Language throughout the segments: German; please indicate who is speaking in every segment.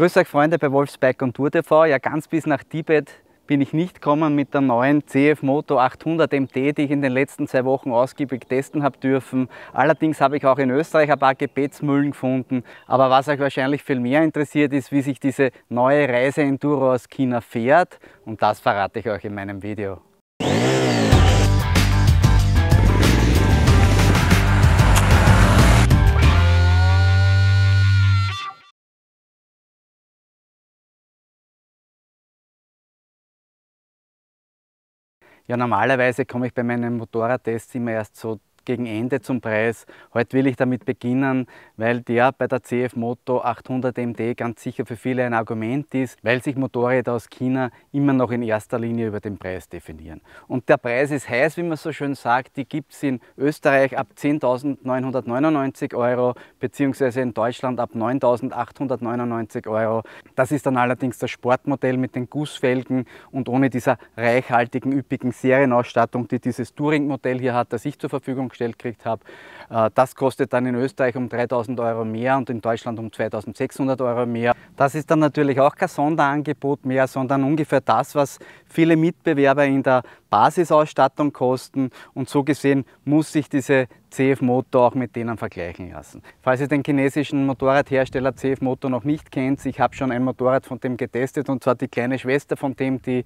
Speaker 1: Grüß euch Freunde bei Wolfsbike und Tour TV. Ja, ganz bis nach Tibet bin ich nicht gekommen mit der neuen CF Moto 800 MT, die ich in den letzten zwei Wochen ausgiebig testen habe dürfen. Allerdings habe ich auch in Österreich ein paar Gebetsmühlen gefunden. Aber was euch wahrscheinlich viel mehr interessiert, ist, wie sich diese neue Reise Enduro aus China fährt. Und das verrate ich euch in meinem Video. Ja, normalerweise komme ich bei meinen Motorradtests immer erst so gegen Ende zum Preis. Heute will ich damit beginnen, weil der bei der CF Moto 800 MD ganz sicher für viele ein Argument ist, weil sich Motorräder aus China immer noch in erster Linie über den Preis definieren. Und der Preis ist heiß, wie man so schön sagt. Die gibt es in Österreich ab 10.999 Euro, beziehungsweise in Deutschland ab 9.899 Euro. Das ist dann allerdings das Sportmodell mit den Gussfelgen und ohne dieser reichhaltigen, üppigen Serienausstattung, die dieses Touring-Modell hier hat, das ich zur Verfügung gestellt gekriegt habe. Äh, das kostet dann in Österreich um 3000 Euro mehr und in Deutschland um 2600 Euro mehr. Das ist dann natürlich auch kein Sonderangebot mehr, sondern ungefähr das, was viele Mitbewerber in der Basisausstattung kosten. Und so gesehen muss sich diese CF Motor auch mit denen vergleichen lassen. Falls ihr den chinesischen Motorradhersteller CF Motor noch nicht kennt, ich habe schon ein Motorrad von dem getestet und zwar die kleine Schwester von dem, die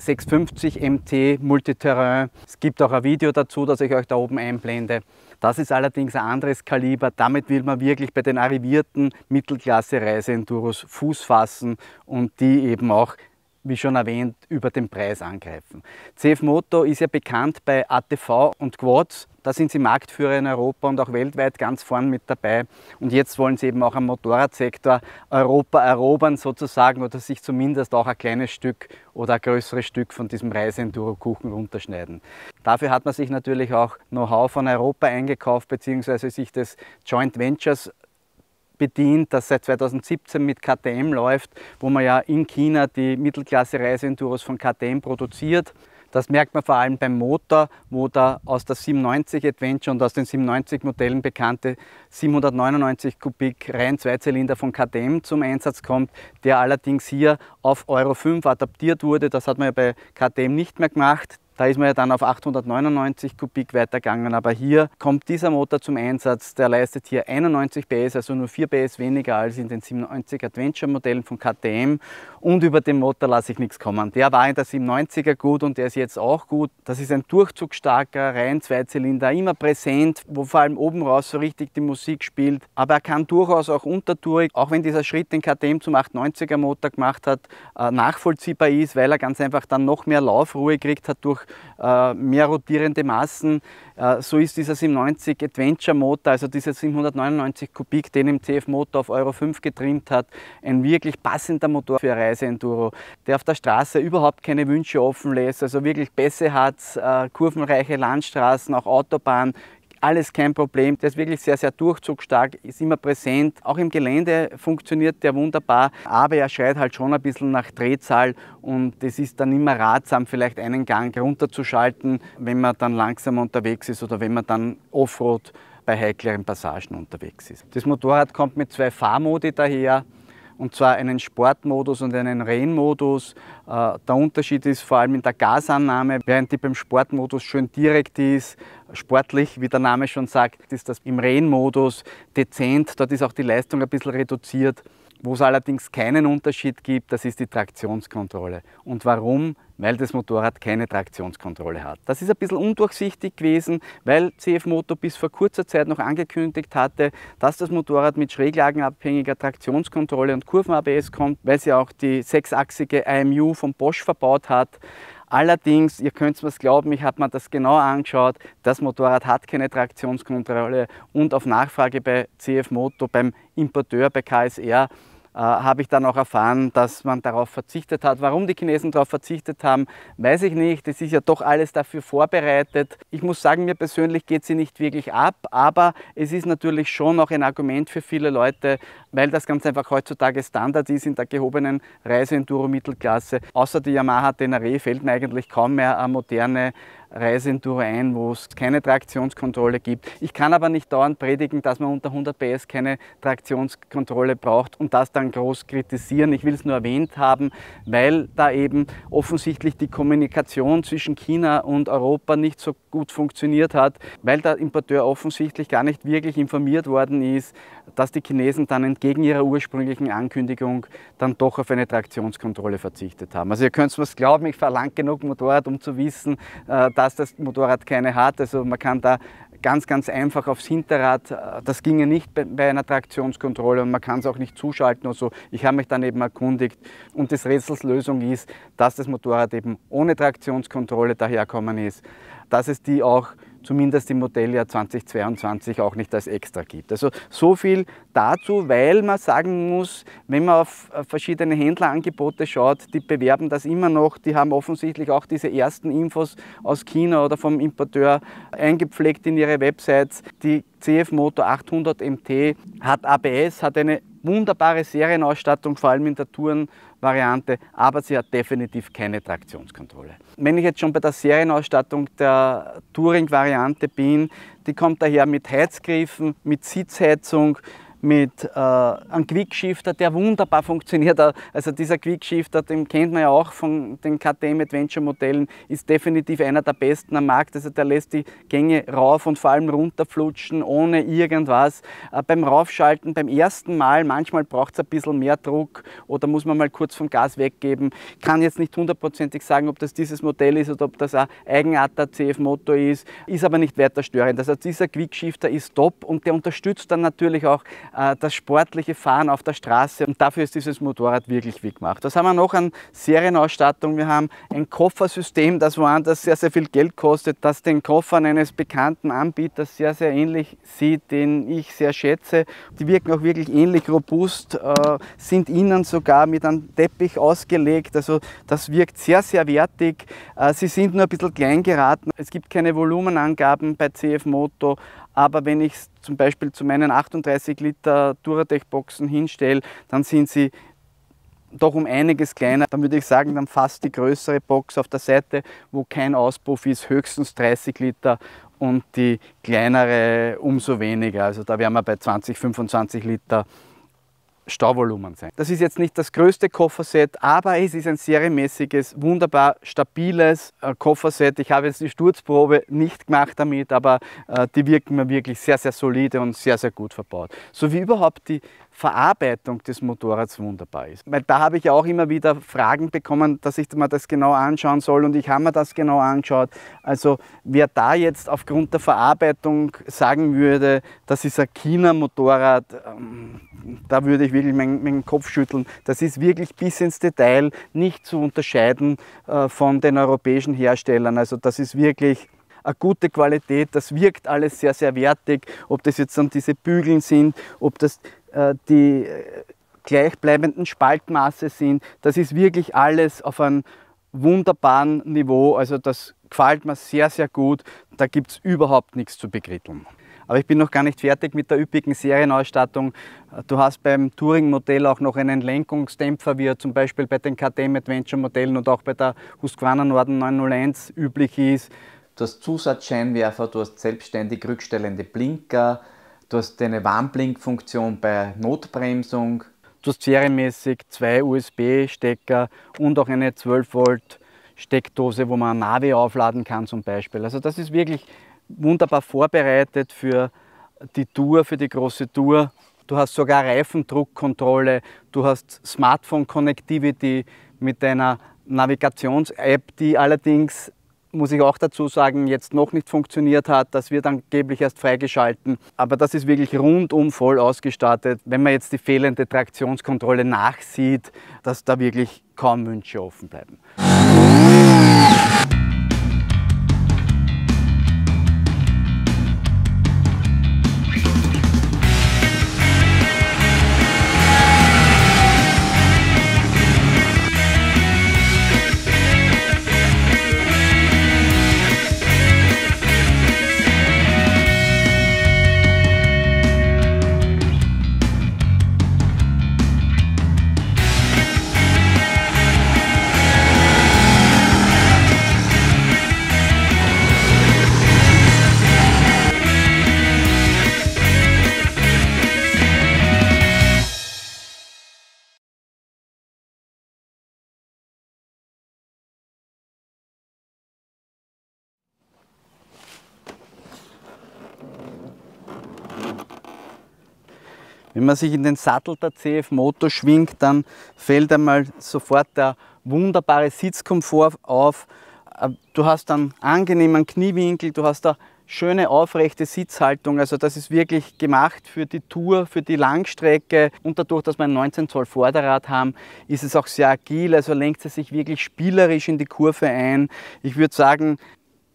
Speaker 1: 650 MT Multiterrain. Es gibt auch ein Video dazu, das ich euch da oben einblende. Das ist allerdings ein anderes Kaliber. Damit will man wirklich bei den arrivierten Mittelklasse-Reiseenduros Fuß fassen und die eben auch wie schon erwähnt, über den Preis angreifen. CF Moto ist ja bekannt bei ATV und Quads. Da sind sie Marktführer in Europa und auch weltweit ganz vorn mit dabei. Und jetzt wollen sie eben auch am Motorradsektor Europa erobern sozusagen oder sich zumindest auch ein kleines Stück oder ein größeres Stück von diesem reiseenduro kuchen runterschneiden. Dafür hat man sich natürlich auch Know-how von Europa eingekauft, beziehungsweise sich des Joint Ventures bedient, das seit 2017 mit KTM läuft, wo man ja in China die Mittelklasse-Reiseenduros von KTM produziert. Das merkt man vor allem beim Motor, wo der aus der 790 Adventure und aus den 790 Modellen bekannte 799 Kubik rein Zweizylinder von KTM zum Einsatz kommt, der allerdings hier auf Euro 5 adaptiert wurde. Das hat man ja bei KTM nicht mehr gemacht. Da ist man ja dann auf 899 Kubik weitergegangen, aber hier kommt dieser Motor zum Einsatz. Der leistet hier 91 PS, also nur 4 PS weniger als in den 97 Adventure Modellen von KTM und über den Motor lasse ich nichts kommen. Der war in der 97er gut und der ist jetzt auch gut. Das ist ein durchzugsstarker Reihen-Zweizylinder, immer präsent, wo vor allem oben raus so richtig die Musik spielt, aber er kann durchaus auch untertourig, auch wenn dieser Schritt den KTM zum 890er Motor gemacht hat, äh, nachvollziehbar ist, weil er ganz einfach dann noch mehr Laufruhe gekriegt hat durch äh, mehr rotierende Massen. Äh, so ist dieser 790 Adventure Motor, also dieser 799 Kubik, den im CF Motor auf Euro 5 getrimmt hat, ein wirklich passender Motor für Reiseenduro, der auf der Straße überhaupt keine Wünsche offen lässt, also wirklich Pässe hat, äh, kurvenreiche Landstraßen, auch Autobahnen alles kein Problem. Der ist wirklich sehr, sehr durchzugstark, ist immer präsent. Auch im Gelände funktioniert der wunderbar, aber er schreit halt schon ein bisschen nach Drehzahl und es ist dann immer ratsam, vielleicht einen Gang runterzuschalten, wenn man dann langsam unterwegs ist oder wenn man dann Offroad bei heikleren Passagen unterwegs ist. Das Motorrad kommt mit zwei Fahrmodi daher und zwar einen Sportmodus und einen Rennmodus. Äh, der Unterschied ist vor allem in der Gasannahme, während die beim Sportmodus schön direkt ist, sportlich, wie der Name schon sagt, ist das im Rennmodus dezent, dort ist auch die Leistung ein bisschen reduziert. Wo es allerdings keinen Unterschied gibt, das ist die Traktionskontrolle. Und warum? Weil das Motorrad keine Traktionskontrolle hat. Das ist ein bisschen undurchsichtig gewesen, weil CF Moto bis vor kurzer Zeit noch angekündigt hatte, dass das Motorrad mit schräglagenabhängiger Traktionskontrolle und Kurven-ABS kommt, weil sie auch die sechsachsige IMU von Bosch verbaut hat. Allerdings, ihr könnt es mir glauben, ich habe mir das genau angeschaut, das Motorrad hat keine Traktionskontrolle und auf Nachfrage bei CF Moto, beim Importeur, bei KSR, äh, habe ich dann auch erfahren, dass man darauf verzichtet hat. Warum die Chinesen darauf verzichtet haben, weiß ich nicht. Es ist ja doch alles dafür vorbereitet. Ich muss sagen, mir persönlich geht sie nicht wirklich ab, aber es ist natürlich schon auch ein Argument für viele Leute, weil das ganz einfach heutzutage Standard ist in der gehobenen reiseenduro mittelklasse Außer die Yamaha Tenere fällt mir eigentlich kaum mehr eine moderne Reiseenduro ein, wo es keine Traktionskontrolle gibt. Ich kann aber nicht dauernd predigen, dass man unter 100 PS keine Traktionskontrolle braucht und das dann groß kritisieren. Ich will es nur erwähnt haben, weil da eben offensichtlich die Kommunikation zwischen China und Europa nicht so gut funktioniert hat, weil der Importeur offensichtlich gar nicht wirklich informiert worden ist, dass die Chinesen dann entgegen ihrer ursprünglichen Ankündigung dann doch auf eine Traktionskontrolle verzichtet haben. Also ihr könnt es mir glauben, ich fahre lang genug Motorrad, um zu wissen, äh, dass das Motorrad keine hat. Also man kann da ganz, ganz einfach aufs Hinterrad. Äh, das ginge nicht bei einer Traktionskontrolle und man kann es auch nicht zuschalten und so. Ich habe mich dann eben erkundigt und das Rätsels Lösung ist, dass das Motorrad eben ohne Traktionskontrolle daherkommen ist, dass es die auch zumindest im Modelljahr 2022 auch nicht als extra gibt. Also so viel dazu, weil man sagen muss, wenn man auf verschiedene Händlerangebote schaut, die bewerben das immer noch, die haben offensichtlich auch diese ersten Infos aus China oder vom Importeur eingepflegt in ihre Websites. Die CF Moto 800 MT hat ABS, hat eine Wunderbare Serienausstattung, vor allem in der Tourenvariante, aber sie hat definitiv keine Traktionskontrolle. Wenn ich jetzt schon bei der Serienausstattung der Touring-Variante bin, die kommt daher mit Heizgriffen, mit Sitzheizung, mit äh, einem Quickshifter, der wunderbar funktioniert. Äh, also dieser Quickshifter, den kennt man ja auch von den KTM Adventure Modellen, ist definitiv einer der besten am Markt. Also der lässt die Gänge rauf und vor allem runterflutschen, ohne irgendwas. Äh, beim Raufschalten, beim ersten Mal, manchmal braucht es ein bisschen mehr Druck oder muss man mal kurz vom Gas weggeben. Kann jetzt nicht hundertprozentig sagen, ob das dieses Modell ist oder ob das ein Eigenart der CF Motor ist, ist aber nicht weiter störend. Also dieser Quickshifter ist top und der unterstützt dann natürlich auch äh, das sportliche Fahren auf der Straße. Und dafür ist dieses Motorrad wirklich wie gemacht. Was haben wir noch an Serienausstattung? Wir haben ein Koffersystem, das woanders sehr, sehr viel Geld kostet, das den Koffern eines bekannten Anbieters sehr, sehr ähnlich sieht, den ich sehr schätze. Die wirken auch wirklich ähnlich robust, äh, sind innen sogar mit einem Teppich ausgelegt. Also das wirkt sehr, sehr wertig. Äh, sie sind nur ein bisschen klein geraten. Es gibt keine Volumenangaben bei CF Moto, aber wenn ich es zum Beispiel zu meinen 38 Liter duratech boxen hinstelle, dann sind sie doch um einiges kleiner. Dann würde ich sagen, dann fast die größere Box auf der Seite, wo kein Auspuff ist, höchstens 30 Liter und die kleinere umso weniger. Also da wären wir bei 20, 25 Liter Stauvolumen sein. Das ist jetzt nicht das größte Kofferset, aber es ist ein serienmäßiges, wunderbar stabiles äh, Kofferset. Ich habe jetzt die Sturzprobe nicht gemacht damit, aber äh, die wirken mir wirklich sehr, sehr solide und sehr, sehr gut verbaut. So wie überhaupt die Verarbeitung des Motorrads wunderbar ist. Weil da habe ich auch immer wieder Fragen bekommen, dass ich mir das genau anschauen soll und ich habe mir das genau angeschaut. Also wer da jetzt aufgrund der Verarbeitung sagen würde, das ist ein China-Motorrad, ähm, da würde ich wirklich meinen, meinen, Kopf schütteln. Das ist wirklich bis ins Detail nicht zu unterscheiden äh, von den europäischen Herstellern. Also das ist wirklich eine gute Qualität, das wirkt alles sehr, sehr wertig, ob das jetzt dann diese Bügeln sind, ob das äh, die äh, gleichbleibenden Spaltmaße sind. Das ist wirklich alles auf einem wunderbaren Niveau. Also das gefällt mir sehr, sehr gut. Da gibt es überhaupt nichts zu bekritteln. Aber ich bin noch gar nicht fertig mit der üppigen Serienausstattung. Du hast beim Touring-Modell auch noch einen Lenkungsdämpfer, wie er zum Beispiel bei den KTM Adventure-Modellen und auch bei der Husqvarna Norden 901 üblich ist. Du hast Zusatzscheinwerfer, du hast selbstständig rückstellende Blinker, du hast eine Warnblinkfunktion bei Notbremsung. Du hast serienmäßig zwei USB-Stecker und auch eine 12 Volt Steckdose, wo man ein Navi aufladen kann zum Beispiel. Also das ist wirklich wunderbar vorbereitet für die Tour, für die große Tour. Du hast sogar Reifendruckkontrolle, du hast Smartphone-Connectivity mit deiner Navigations-App, die allerdings, muss ich auch dazu sagen, jetzt noch nicht funktioniert hat. Das wird angeblich erst freigeschalten. Aber das ist wirklich rundum voll ausgestattet. Wenn man jetzt die fehlende Traktionskontrolle nachsieht, dass da wirklich kaum Wünsche offen bleiben. Wenn man sich in den Sattel der CF Motor schwingt, dann fällt einmal sofort der wunderbare Sitzkomfort auf. Äh, du hast einen angenehmen Kniewinkel, du hast eine schöne aufrechte Sitzhaltung. Also das ist wirklich gemacht für die Tour, für die Langstrecke. Und dadurch, dass wir ein 19 Zoll Vorderrad haben, ist es auch sehr agil. Also lenkt es sich wirklich spielerisch in die Kurve ein. Ich würde sagen,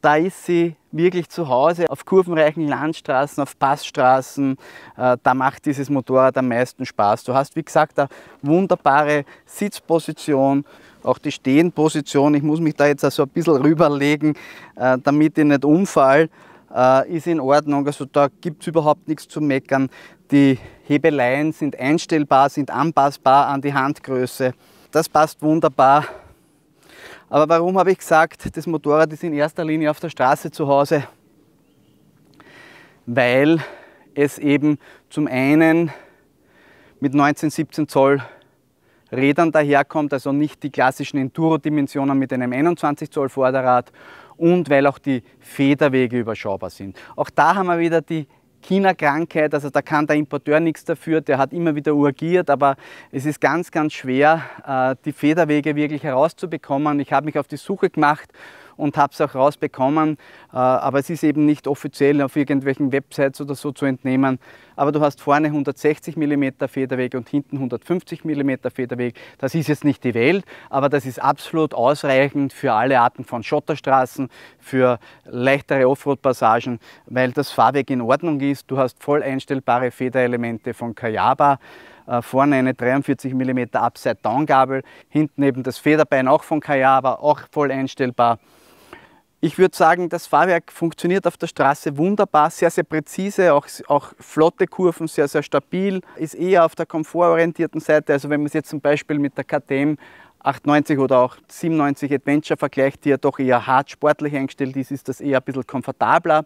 Speaker 1: da ist sie wirklich zu Hause auf kurvenreichen Landstraßen, auf Passstraßen. Äh, da macht dieses Motorrad am meisten Spaß. Du hast, wie gesagt, eine wunderbare Sitzposition, auch die Stehenposition. Ich muss mich da jetzt also ein bisschen rüberlegen, äh, damit ich nicht umfall. Äh, ist in Ordnung, also da gibt es überhaupt nichts zu meckern. Die Hebeleien sind einstellbar, sind anpassbar an die Handgröße. Das passt wunderbar. Aber warum habe ich gesagt, das Motorrad ist in erster Linie auf der Straße zu Hause? Weil es eben zum einen mit 19, 17 Zoll Rädern daherkommt, also nicht die klassischen Enduro-Dimensionen mit einem 21 Zoll Vorderrad und weil auch die Federwege überschaubar sind. Auch da haben wir wieder die China-Krankheit, also da kann der Importeur nichts dafür, der hat immer wieder urgiert, aber es ist ganz, ganz schwer, äh, die Federwege wirklich herauszubekommen. Ich habe mich auf die Suche gemacht und habe es auch rausbekommen. Äh, aber es ist eben nicht offiziell auf irgendwelchen Websites oder so zu entnehmen. Aber du hast vorne 160 mm Federweg und hinten 150 mm Federweg. Das ist jetzt nicht die Welt, aber das ist absolut ausreichend für alle Arten von Schotterstraßen, für leichtere Offroad-Passagen, weil das Fahrwerk in Ordnung ist. Du hast voll einstellbare Federelemente von Kayaba äh, vorne eine 43 mm Upside-Down-Gabel, hinten eben das Federbein auch von Kayaba, auch voll einstellbar. Ich würde sagen, das Fahrwerk funktioniert auf der Straße wunderbar, sehr, sehr präzise, auch, auch flotte Kurven, sehr, sehr stabil, ist eher auf der komfortorientierten Seite. Also wenn man es jetzt zum Beispiel mit der KTM 890 oder auch 97 Adventure vergleicht, die ja doch eher hart sportlich eingestellt ist, ist das eher ein bisschen komfortabler.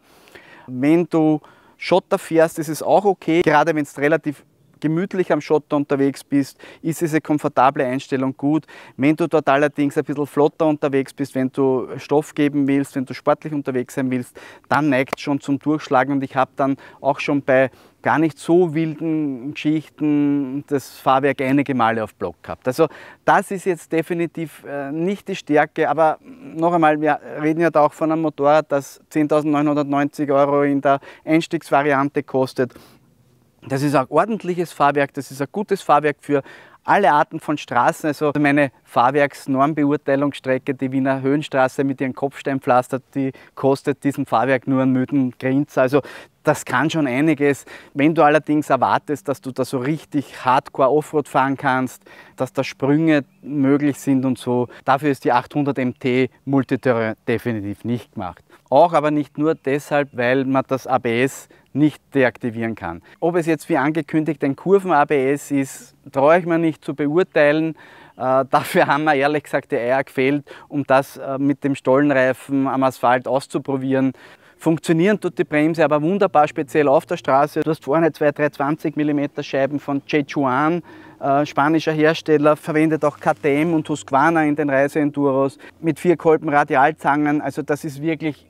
Speaker 1: Wenn du Schotter fährst, ist es auch okay, gerade wenn es relativ gemütlich am Schotter unterwegs bist, ist diese komfortable Einstellung gut. Wenn du dort allerdings ein bisschen flotter unterwegs bist, wenn du Stoff geben willst, wenn du sportlich unterwegs sein willst, dann neigt schon zum Durchschlagen und ich habe dann auch schon bei gar nicht so wilden Geschichten das Fahrwerk einige Male auf Block gehabt. Also das ist jetzt definitiv äh, nicht die Stärke, aber noch einmal, wir reden ja da auch von einem Motorrad, das 10.990 Euro in der Einstiegsvariante kostet. Das ist ein ordentliches Fahrwerk, das ist ein gutes Fahrwerk für alle Arten von Straßen. Also meine Fahrwerksnormbeurteilungsstrecke, die Wiener Höhenstraße mit ihren Kopfsteinpflaster, die kostet diesem Fahrwerk nur einen müden Grinz. Also das kann schon einiges. Wenn du allerdings erwartest, dass du da so richtig hardcore Offroad fahren kannst, dass da Sprünge möglich sind und so, dafür ist die 800 MT Multiterrain definitiv nicht gemacht. Auch aber nicht nur deshalb, weil man das ABS nicht deaktivieren kann. Ob es jetzt wie angekündigt ein Kurven-ABS ist, traue ich mir nicht zu beurteilen. Äh, dafür haben wir ehrlich gesagt die Eier gefehlt, um das äh, mit dem Stollenreifen am Asphalt auszuprobieren. Funktionieren tut die Bremse aber wunderbar, speziell auf der Straße. Du hast vorne zwei drei 20 mm Scheiben von Jejuan, äh, spanischer Hersteller, verwendet auch KTM und Husqvarna in den Reiseenduros mit vier Kolben Radialzangen. Also das ist wirklich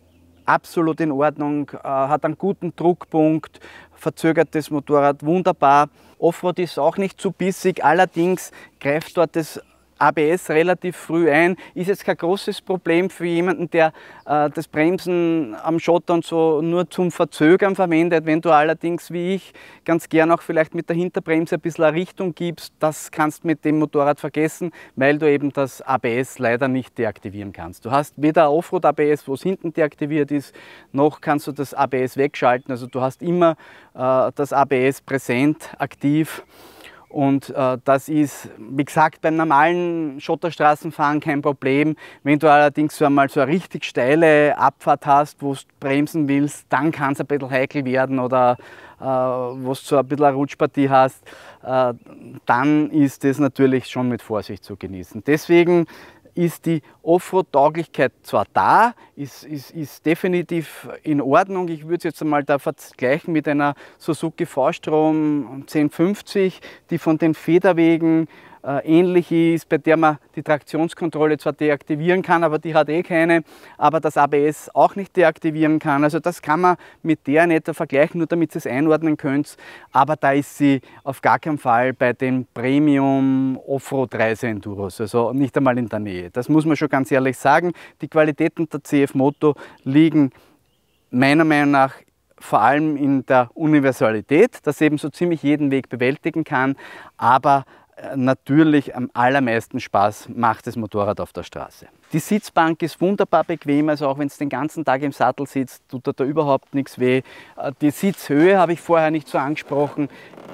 Speaker 1: absolut in Ordnung, äh, hat einen guten Druckpunkt, verzögert das Motorrad, wunderbar. Offroad ist auch nicht zu bissig, allerdings greift dort das ABS relativ früh ein, ist jetzt kein großes Problem für jemanden, der äh, das Bremsen am Schotter und so nur zum Verzögern verwendet. Wenn du allerdings, wie ich, ganz gern auch vielleicht mit der Hinterbremse ein bisschen eine Richtung gibst, das kannst du mit dem Motorrad vergessen, weil du eben das ABS leider nicht deaktivieren kannst. Du hast weder Offroad ABS, wo es hinten deaktiviert ist, noch kannst du das ABS wegschalten. Also du hast immer äh, das ABS präsent, aktiv. Und äh, das ist, wie gesagt, beim normalen Schotterstraßenfahren kein Problem. Wenn du allerdings so einmal so eine richtig steile Abfahrt hast, wo du bremsen willst, dann kann es ein bisschen heikel werden oder äh, wo du so ein bisschen eine Rutschpartie hast, äh, dann ist das natürlich schon mit Vorsicht zu genießen. Deswegen ist die Offroad-Tauglichkeit zwar da, ist, ist, ist definitiv in Ordnung. Ich würde es jetzt einmal da vergleichen mit einer Suzuki V-Strom 1050, die von den Federwegen äh, ähnlich ist, bei der man die Traktionskontrolle zwar deaktivieren kann, aber die hat eh keine, aber das ABS auch nicht deaktivieren kann. Also das kann man mit der in etwa vergleichen, nur damit ihr es einordnen könnt. Aber da ist sie auf gar keinen Fall bei den Premium Offroad Reise Enduros, also nicht einmal in der Nähe. Das muss man schon ganz ehrlich sagen. Die Qualitäten der CF Moto liegen meiner Meinung nach vor allem in der Universalität, dass eben so ziemlich jeden Weg bewältigen kann, aber natürlich am allermeisten Spaß macht das Motorrad auf der Straße. Die Sitzbank ist wunderbar bequem, also auch wenn es den ganzen Tag im Sattel sitzt, tut da, da überhaupt nichts weh. Äh, die Sitzhöhe habe ich vorher nicht so angesprochen.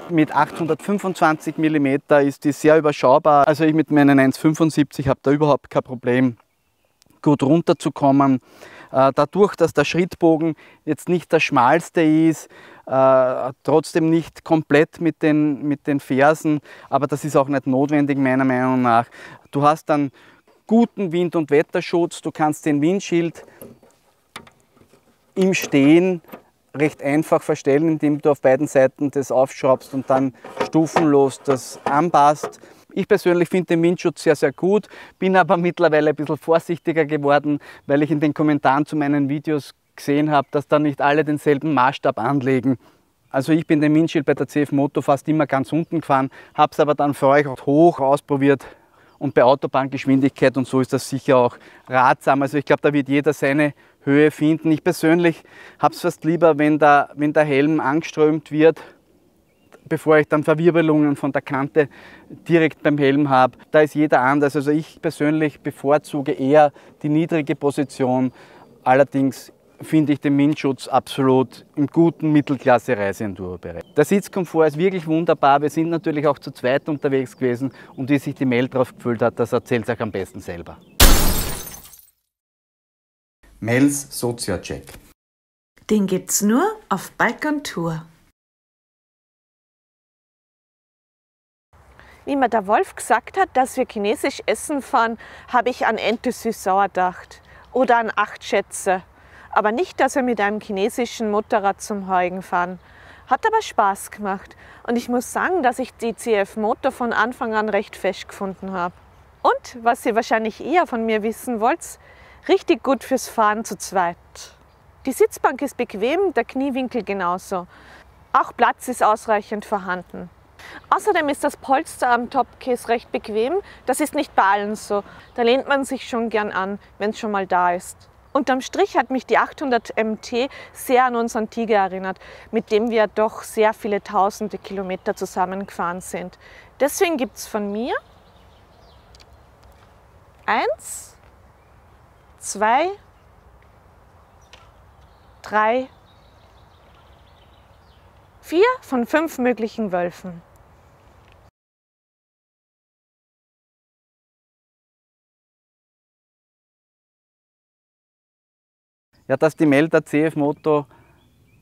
Speaker 1: Mit 825 mm ist die sehr überschaubar. Also ich mit meinen 1,75 habe da überhaupt kein Problem, gut runterzukommen. Äh, dadurch, dass der Schrittbogen jetzt nicht der schmalste ist, äh, trotzdem nicht komplett mit den, mit den Fersen, aber das ist auch nicht notwendig meiner Meinung nach. Du hast dann guten Wind- und Wetterschutz, du kannst den Windschild im Stehen recht einfach verstellen, indem du auf beiden Seiten das aufschraubst und dann stufenlos das anpasst. Ich persönlich finde den Windschutz sehr, sehr gut, bin aber mittlerweile ein bisschen vorsichtiger geworden, weil ich in den Kommentaren zu meinen Videos gesehen habe, dass da nicht alle denselben Maßstab anlegen. Also ich bin den Windschild bei der CF Moto fast immer ganz unten gefahren, habe es aber dann für euch auch hoch ausprobiert und bei Autobahngeschwindigkeit und so ist das sicher auch ratsam. Also ich glaube, da wird jeder seine Höhe finden. Ich persönlich habe es fast lieber, wenn, da, wenn der Helm angeströmt wird bevor ich dann Verwirbelungen von der Kante direkt beim Helm habe. Da ist jeder anders. Also ich persönlich bevorzuge eher die niedrige Position. Allerdings finde ich den Windschutz absolut im guten Mittelklasse-Reiseenduro-Bereich. Der Sitzkomfort ist wirklich wunderbar. Wir sind natürlich auch zu zweit unterwegs gewesen und wie sich die Mail drauf gefühlt hat, das erzählt euch am besten selber. Mails Sozia-Check. Den gibt's nur auf Balkan Tour. Wie mir der Wolf gesagt hat, dass wir chinesisch essen fahren, habe ich an Ente süß-sauer gedacht oder an acht Schätze. Aber nicht, dass wir mit einem chinesischen Motorrad zum Heugen fahren. Hat aber Spaß gemacht und ich muss sagen, dass ich die CF Motor von Anfang an recht fest gefunden habe. Und was ihr wahrscheinlich eher von mir wissen wollt, richtig gut fürs Fahren zu zweit. Die Sitzbank ist bequem, der Kniewinkel genauso. Auch Platz ist ausreichend vorhanden. Außerdem ist das Polster am Topcase recht bequem. Das ist nicht bei allen so. Da lehnt man sich schon gern an, wenn es schon mal da ist. Unterm Strich hat mich die 800 MT sehr an unseren Tiger erinnert, mit dem wir doch sehr viele tausende Kilometer zusammengefahren sind. Deswegen gibt es von mir eins, zwei, drei, vier von fünf möglichen Wölfen. Ja, dass die Melder CF Moto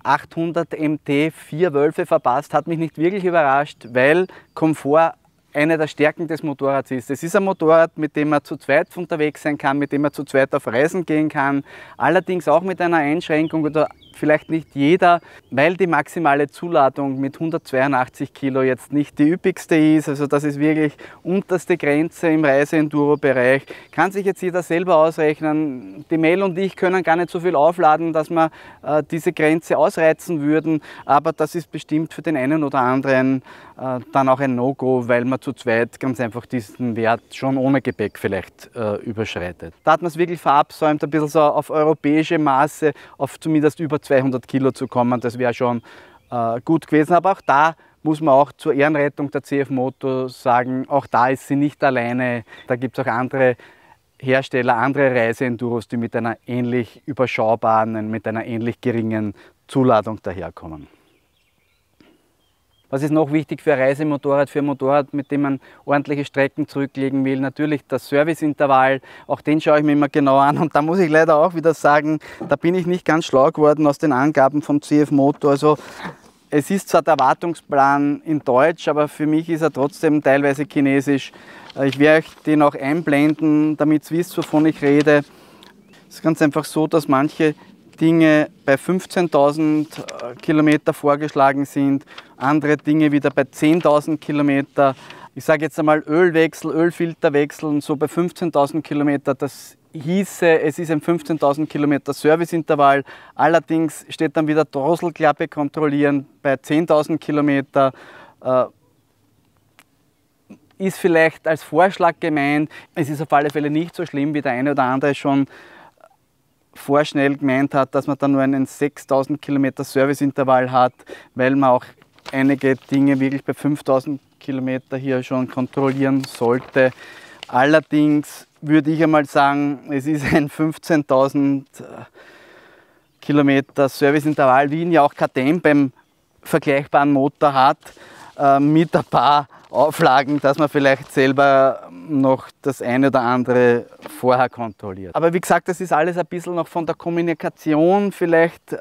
Speaker 1: 800 MT vier Wölfe verpasst, hat mich nicht wirklich überrascht, weil Komfort eine der Stärken des Motorrads ist. Es ist ein Motorrad, mit dem man zu zweit unterwegs sein kann, mit dem man zu zweit auf Reisen gehen kann, allerdings auch mit einer Einschränkung oder vielleicht nicht jeder, weil die maximale Zuladung mit 182 Kilo jetzt nicht die üppigste ist. Also das ist wirklich unterste Grenze im reise enduro bereich Kann sich jetzt jeder selber ausrechnen. Die Mel und ich können gar nicht so viel aufladen, dass wir äh, diese Grenze ausreizen würden. Aber das ist bestimmt für den einen oder anderen äh, dann auch ein No-Go, weil man zu zweit ganz einfach diesen Wert schon ohne Gepäck vielleicht äh, überschreitet. Da hat man es wirklich verabsäumt, ein bisschen so auf europäische Maße, auf zumindest über 200 Kilo zu kommen, das wäre schon äh, gut gewesen. Aber auch da muss man auch zur Ehrenrettung der CF Moto sagen, auch da ist sie nicht alleine. Da gibt es auch andere Hersteller, andere Reiseenduros, die mit einer ähnlich überschaubaren, mit einer ähnlich geringen Zuladung daherkommen. Was ist noch wichtig für ein Reisemotorrad, für ein Motorrad, mit dem man ordentliche Strecken zurücklegen will? Natürlich das Serviceintervall, auch den schaue ich mir immer genau an. Und da muss ich leider auch wieder sagen, da bin ich nicht ganz schlau geworden aus den Angaben vom CF Motor. Also es ist zwar der Wartungsplan in Deutsch, aber für mich ist er trotzdem teilweise chinesisch. Äh, ich werde euch den auch einblenden, damit ihr wisst, wovon ich rede. Es ist ganz einfach so, dass manche Dinge bei 15.000 äh, Kilometer vorgeschlagen sind, andere Dinge wieder bei 10.000 Kilometer. Ich sage jetzt einmal Ölwechsel, Ölfilterwechsel und so bei 15.000 Kilometer. Das hieße, es ist ein 15.000 Kilometer Serviceintervall. Allerdings steht dann wieder Drosselklappe kontrollieren bei 10.000 Kilometer. Äh, ist vielleicht als Vorschlag gemeint. Es ist auf alle Fälle nicht so schlimm, wie der eine oder andere schon vorschnell gemeint hat, dass man dann nur einen 6000 Kilometer Serviceintervall hat, weil man auch einige Dinge wirklich bei 5000 Kilometer hier schon kontrollieren sollte. Allerdings würde ich einmal sagen, es ist ein 15.000 äh, Kilometer Serviceintervall, wie ihn ja auch KTM beim vergleichbaren Motor hat, äh, mit ein paar Auflagen, dass man vielleicht selber noch das eine oder andere vorher kontrolliert. Aber wie gesagt, das ist alles ein bisschen noch von der Kommunikation vielleicht äh,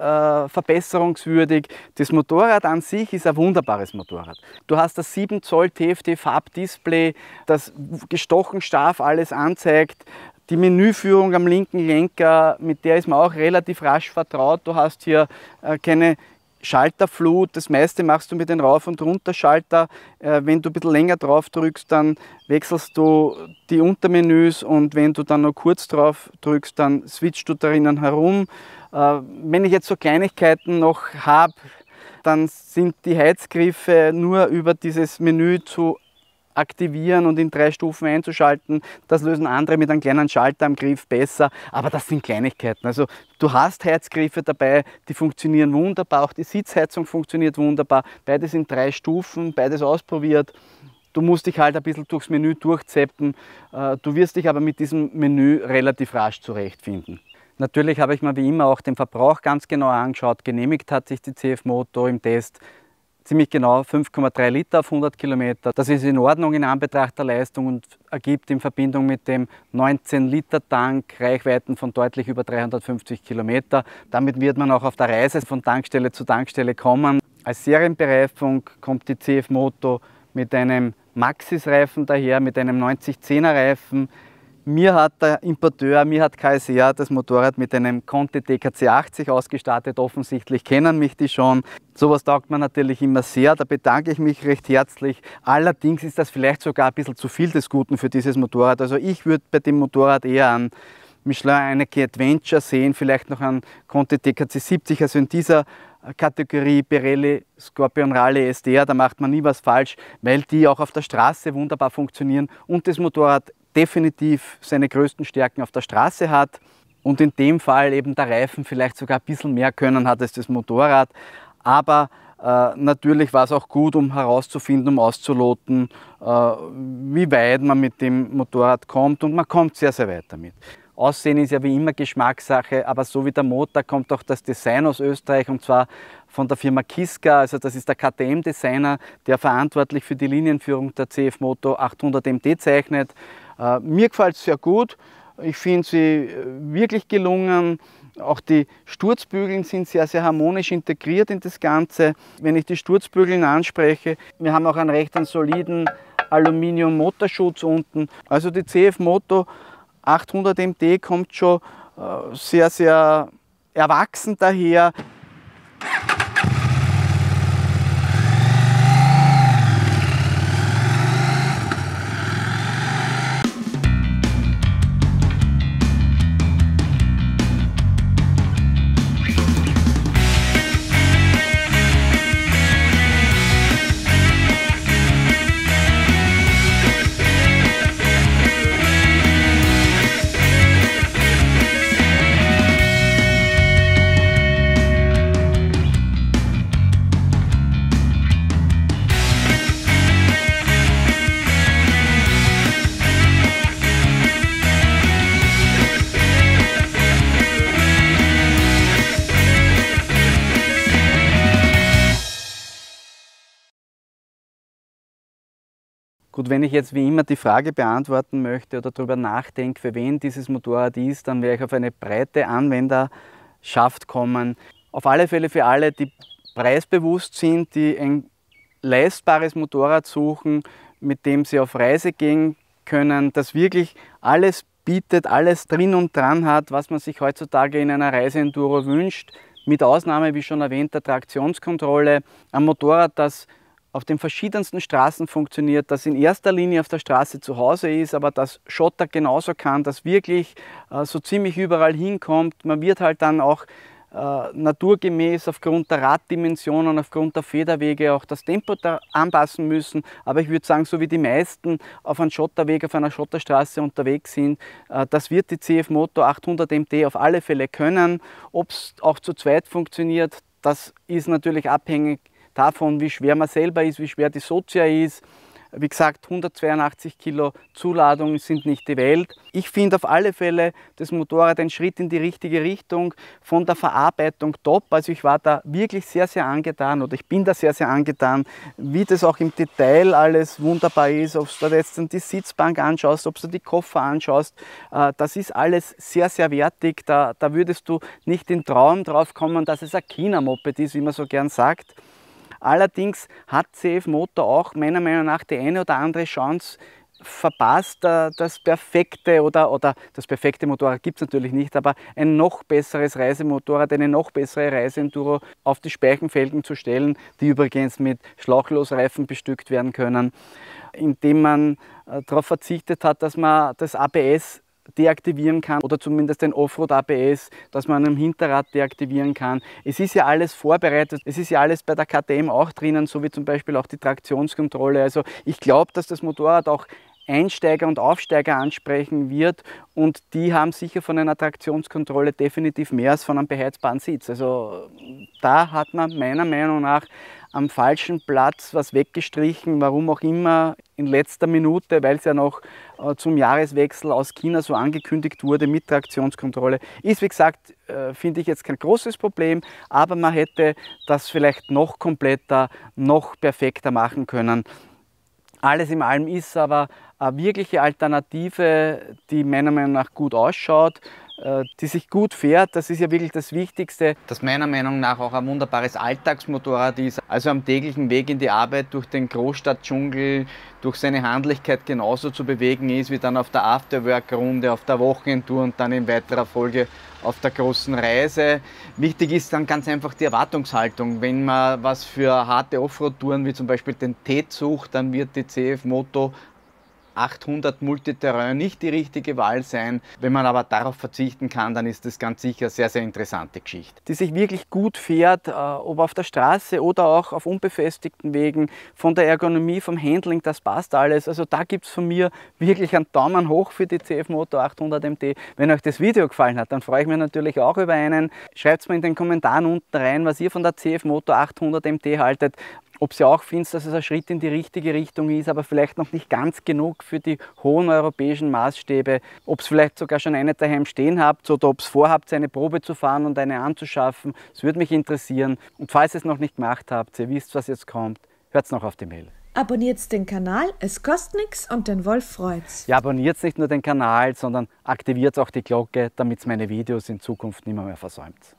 Speaker 1: verbesserungswürdig. Das Motorrad an sich ist ein wunderbares Motorrad. Du hast das 7 Zoll TFT Farbdisplay, das gestochen scharf alles anzeigt. Die Menüführung am linken Lenker, mit der ist man auch relativ rasch vertraut. Du hast hier äh, keine Schalterflut, das meiste machst du mit den Rauf- und Runterschalter. Äh, wenn du ein bisschen länger drauf drückst, dann wechselst du die Untermenüs und wenn du dann noch kurz drauf drückst, dann switchst du darinnen herum. Äh, wenn ich jetzt so Kleinigkeiten noch habe, dann sind die Heizgriffe nur über dieses Menü zu aktivieren und in drei Stufen einzuschalten. Das lösen andere mit einem kleinen Schalter am Griff besser, aber das sind Kleinigkeiten. Also du hast Heizgriffe dabei, die funktionieren wunderbar, auch die Sitzheizung funktioniert wunderbar. Beides in drei Stufen, beides ausprobiert. Du musst dich halt ein bisschen durchs Menü durchzeppen. Äh, du wirst dich aber mit diesem Menü relativ rasch zurechtfinden. Natürlich habe ich mir wie immer auch den Verbrauch ganz genau angeschaut. Genehmigt hat sich die CF Moto im Test ziemlich genau 5,3 Liter auf 100 Kilometer. Das ist in Ordnung in Anbetracht der Leistung und ergibt in Verbindung mit dem 19 Liter Tank Reichweiten von deutlich über 350 Kilometer. Damit wird man auch auf der Reise von Tankstelle zu Tankstelle kommen. Als Serienbereifung kommt die CF Moto mit einem Maxis-Reifen daher, mit einem 90-10er-Reifen, mir hat der Importeur, mir hat KSR das Motorrad mit einem Conte DKC 80 ausgestattet. Offensichtlich kennen mich die schon. Sowas taugt man natürlich immer sehr, da bedanke ich mich recht herzlich. Allerdings ist das vielleicht sogar ein bisschen zu viel des Guten für dieses Motorrad. Also ich würde bei dem Motorrad eher an Michelin Einecke Adventure sehen, vielleicht noch an Conte DKC 70, also in dieser Kategorie Pirelli Scorpion Rally SDR, da macht man nie was falsch, weil die auch auf der Straße wunderbar funktionieren und das Motorrad definitiv seine größten Stärken auf der Straße hat und in dem Fall eben der Reifen vielleicht sogar ein bisschen mehr können hat als das Motorrad. Aber äh, natürlich war es auch gut, um herauszufinden, um auszuloten, äh, wie weit man mit dem Motorrad kommt und man kommt sehr, sehr weit damit. Aussehen ist ja wie immer Geschmackssache, aber so wie der Motor kommt auch das Design aus Österreich und zwar von der Firma Kiska, also das ist der KTM-Designer, der verantwortlich für die Linienführung der CF Moto 800 MT zeichnet äh, mir gefällt es sehr gut. Ich finde sie äh, wirklich gelungen. Auch die Sturzbügeln sind sehr, sehr harmonisch integriert in das Ganze. Wenn ich die Sturzbügeln anspreche, wir haben auch einen recht einen soliden Aluminium-Motorschutz unten. Also die CF Moto 800 MT kommt schon äh, sehr, sehr erwachsen daher. Gut, wenn ich jetzt wie immer die Frage beantworten möchte oder darüber nachdenke, für wen dieses Motorrad ist, dann werde ich auf eine breite Anwenderschaft kommen. Auf alle Fälle für alle, die preisbewusst sind, die ein leistbares Motorrad suchen, mit dem sie auf Reise gehen können, das wirklich alles bietet, alles drin und dran hat, was man sich heutzutage in einer Reiseenduro wünscht, mit Ausnahme, wie schon erwähnt, der Traktionskontrolle, ein Motorrad, das auf den verschiedensten Straßen funktioniert, das in erster Linie auf der Straße zu Hause ist, aber das Schotter genauso kann, das wirklich äh, so ziemlich überall hinkommt. Man wird halt dann auch äh, naturgemäß aufgrund der Raddimensionen, aufgrund der Federwege auch das Tempo da anpassen müssen. Aber ich würde sagen, so wie die meisten auf einem Schotterweg, auf einer Schotterstraße unterwegs sind, äh, das wird die CF Moto 800 MT auf alle Fälle können. Ob es auch zu zweit funktioniert, das ist natürlich abhängig davon, wie schwer man selber ist, wie schwer die Sozia ist. Wie gesagt, 182 Kilo Zuladung sind nicht die Welt. Ich finde auf alle Fälle das Motorrad ein Schritt in die richtige Richtung, von der Verarbeitung top. Also ich war da wirklich sehr, sehr angetan oder ich bin da sehr, sehr angetan, wie das auch im Detail alles wunderbar ist. Ob du jetzt dann die Sitzbank anschaust, ob du die Koffer anschaust, äh, das ist alles sehr, sehr wertig. Da, da würdest du nicht in Traum drauf kommen, dass es ein China-Moped ist, wie man so gern sagt. Allerdings hat CF Motor auch meiner Meinung nach die eine oder andere Chance verpasst. Äh, das perfekte oder, oder das perfekte Motorrad gibt es natürlich nicht, aber ein noch besseres Reisemotorrad, eine noch bessere Reiseenduro auf die Speichenfelgen zu stellen, die übrigens mit Schlauchlosreifen bestückt werden können, indem man äh, darauf verzichtet hat, dass man das ABS deaktivieren kann oder zumindest den Offroad ABS, dass man am Hinterrad deaktivieren kann. Es ist ja alles vorbereitet, es ist ja alles bei der KTM auch drinnen, so wie zum Beispiel auch die Traktionskontrolle. Also ich glaube, dass das Motorrad auch Einsteiger und Aufsteiger ansprechen wird und die haben sicher von einer Traktionskontrolle definitiv mehr als von einem beheizbaren Sitz. Also da hat man meiner Meinung nach am falschen Platz was weggestrichen, warum auch immer in letzter Minute, weil es ja noch äh, zum Jahreswechsel aus China so angekündigt wurde mit Traktionskontrolle, ist wie gesagt, äh, finde ich jetzt kein großes Problem, aber man hätte das vielleicht noch kompletter, noch perfekter machen können. Alles in allem ist aber eine wirkliche Alternative, die meiner Meinung nach gut ausschaut. Äh, die sich gut fährt, das ist ja wirklich das Wichtigste. Das meiner Meinung nach auch ein wunderbares Alltagsmotorrad ist. Also am täglichen Weg in die Arbeit durch den Großstadtdschungel, durch seine Handlichkeit genauso zu bewegen ist, wie dann auf der Afterwork-Runde, auf der Wochenendtour und dann in weiterer Folge auf der großen Reise. Wichtig ist dann ganz einfach die Erwartungshaltung. Wenn man was für harte Offroad-Touren wie zum Beispiel den T sucht, dann wird die CF Moto 800 Multiterrain nicht die richtige Wahl sein. Wenn man aber darauf verzichten kann, dann ist das ganz sicher eine sehr, sehr interessante Geschichte. Die sich wirklich gut fährt, äh, ob auf der Straße oder auch auf unbefestigten Wegen, von der Ergonomie, vom Handling, das passt alles. Also da gibt es von mir wirklich einen Daumen hoch für die CF Moto 800 MT. Wenn euch das Video gefallen hat, dann freue ich mich natürlich auch über einen. Schreibt es mir in den Kommentaren unten rein, was ihr von der CF Moto 800 MT haltet ob sie auch findet, dass es ein Schritt in die richtige Richtung ist, aber vielleicht noch nicht ganz genug für die hohen europäischen Maßstäbe, ob es vielleicht sogar schon eine daheim stehen habt oder ob es vorhabt, eine Probe zu fahren und eine anzuschaffen. Es würde mich interessieren. Und falls ihr es noch nicht gemacht habt, ihr wisst, was jetzt kommt, hört es noch auf die Mail. Abonniert den Kanal, es kostet nichts und den Wolf freut's. Ja, abonniert nicht nur den Kanal, sondern aktiviert auch die Glocke, damit meine Videos in Zukunft nicht mehr, mehr versäumt.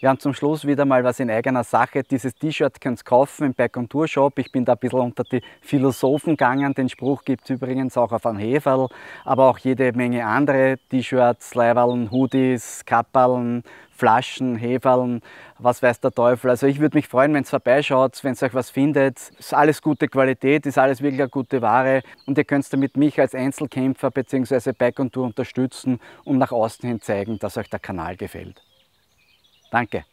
Speaker 1: Wir haben zum Schluss wieder mal was in eigener Sache. Dieses T-Shirt könnt ihr kaufen im Back Tour Shop. Ich bin da ein bisschen unter die Philosophen gegangen. Den Spruch gibt es übrigens auch auf einem Heferl, aber auch jede Menge andere T-Shirts, Leiberln, Hoodies, Kapperln, Flaschen, Heferln, was weiß der Teufel. Also ich würde mich freuen, wenn ihr vorbeischaut, wenn ihr euch was findet. Ist alles gute Qualität, ist alles wirklich eine gute Ware und ihr könnt damit mich als Einzelkämpfer bzw. Back- Bike Tour unterstützen und nach außen hin zeigen, dass euch der Kanal gefällt. Danke.